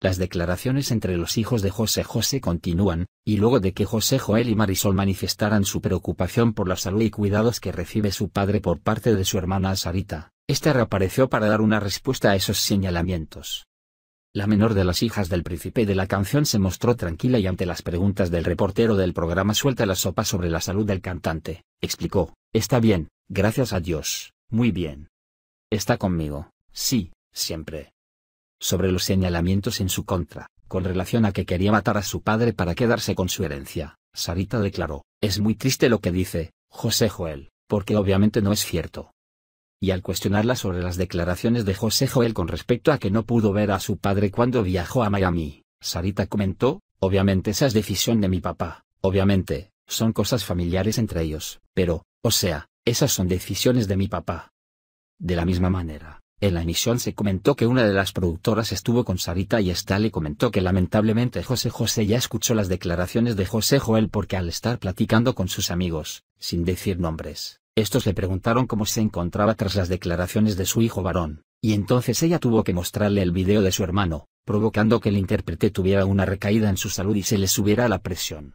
Las declaraciones entre los hijos de José José continúan, y luego de que José Joel y Marisol manifestaran su preocupación por la salud y cuidados que recibe su padre por parte de su hermana Sarita, esta reapareció para dar una respuesta a esos señalamientos. La menor de las hijas del príncipe de la canción se mostró tranquila y ante las preguntas del reportero del programa Suelta la sopa sobre la salud del cantante, explicó, Está bien, gracias a Dios, muy bien. Está conmigo, sí, siempre sobre los señalamientos en su contra, con relación a que quería matar a su padre para quedarse con su herencia. Sarita declaró, es muy triste lo que dice, José Joel, porque obviamente no es cierto. Y al cuestionarla sobre las declaraciones de José Joel con respecto a que no pudo ver a su padre cuando viajó a Miami, Sarita comentó, obviamente esa es decisión de mi papá, obviamente, son cosas familiares entre ellos, pero, o sea, esas son decisiones de mi papá. De la misma manera, en la emisión se comentó que una de las productoras estuvo con Sarita y esta le comentó que lamentablemente José José ya escuchó las declaraciones de José Joel porque al estar platicando con sus amigos, sin decir nombres, estos le preguntaron cómo se encontraba tras las declaraciones de su hijo varón, y entonces ella tuvo que mostrarle el video de su hermano, provocando que el intérprete tuviera una recaída en su salud y se le subiera la presión.